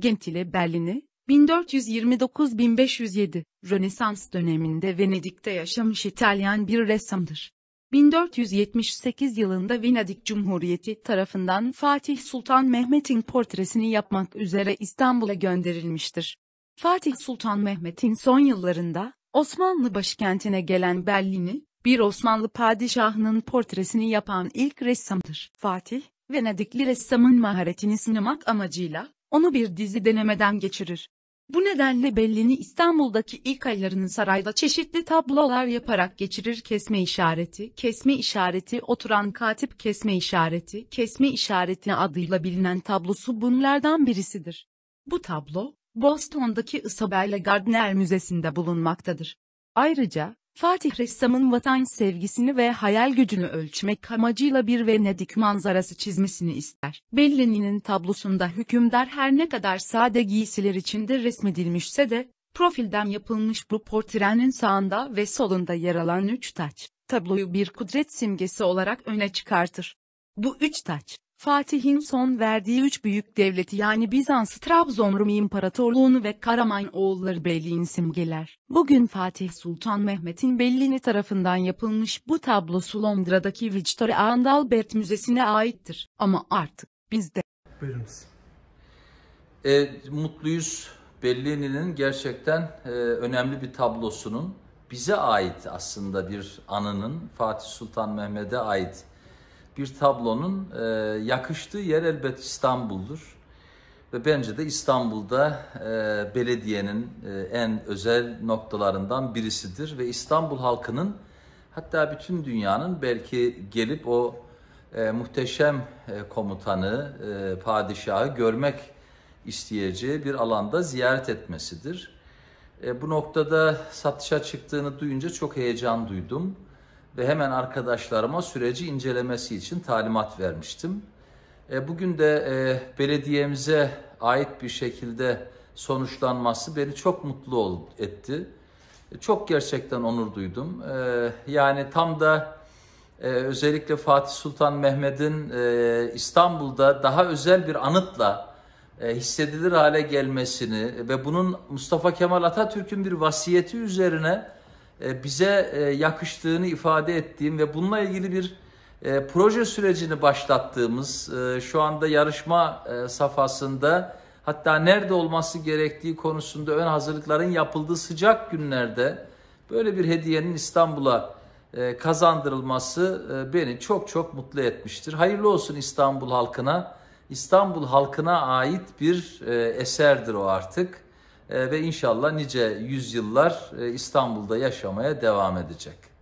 Gentile Berlin'i, 1429-1507, Rönesans döneminde Venedik'te yaşamış İtalyan bir ressamdır. 1478 yılında Venedik Cumhuriyeti tarafından Fatih Sultan Mehmet'in portresini yapmak üzere İstanbul'a gönderilmiştir. Fatih Sultan Mehmet'in son yıllarında, Osmanlı başkentine gelen Berlin'i, bir Osmanlı padişahının portresini yapan ilk ressamdır. Fatih, Venedikli ressamın maharetini sınamak amacıyla, onu bir dizi denemeden geçirir. Bu nedenle Bellini İstanbul'daki ilk aylarını sarayda çeşitli tablolar yaparak geçirir kesme işareti, kesme işareti, oturan katip kesme işareti, kesme işareti adıyla bilinen tablosu bunlardan birisidir. Bu tablo, Boston'daki Isabella Gardner Müzesi'nde bulunmaktadır. Ayrıca, Fatih ressamın vatan sevgisini ve hayal gücünü ölçmek amacıyla bir Venedik manzarası çizmesini ister. Bellini'nin tablosunda hükümdar her ne kadar sade giysiler içinde resmedilmişse de, profilden yapılmış bu portrenin sağında ve solunda yer alan üç taç, tabloyu bir kudret simgesi olarak öne çıkartır. Bu üç taç, Fatih'in son verdiği üç büyük devleti yani Bizans, Trabzon Rum İmparatorluğunu ve Karamanoğulları Beyliğini simgeler. Bugün Fatih Sultan Mehmet'in Bellini tarafından yapılmış bu tablosu Londra'daki Victoria and Albert Müzesi'ne aittir. Ama artık bizde. Buyurunuz. E, mutluyuz. Bellini'nin gerçekten e, önemli bir tablosunun bize ait aslında bir anının Fatih Sultan Mehmet'e ait bir tablonun e, yakıştığı yer elbet İstanbul'dur. Ve bence de İstanbul'da e, belediyenin e, en özel noktalarından birisidir. Ve İstanbul halkının hatta bütün dünyanın belki gelip o e, muhteşem e, komutanı, e, padişahı görmek isteyeceği bir alanda ziyaret etmesidir. E, bu noktada satışa çıktığını duyunca çok heyecan duydum ve hemen arkadaşlarıma süreci incelemesi için talimat vermiştim. E, bugün de e, belediyemize ait bir şekilde sonuçlanması beni çok mutlu etti. E, çok gerçekten onur duydum. E, yani tam da e, özellikle Fatih Sultan Mehmet'in e, İstanbul'da daha özel bir anıtla e, hissedilir hale gelmesini ve bunun Mustafa Kemal Atatürk'ün bir vasiyeti üzerine e, bize e, yakıştığını ifade ettiğim ve bununla ilgili bir e, proje sürecini başlattığımız, şu anda yarışma safhasında hatta nerede olması gerektiği konusunda ön hazırlıkların yapıldığı sıcak günlerde böyle bir hediyenin İstanbul'a kazandırılması beni çok çok mutlu etmiştir. Hayırlı olsun İstanbul halkına. İstanbul halkına ait bir eserdir o artık. Ee, ve inşallah nice yüzyıllar e, İstanbul'da yaşamaya devam edecek.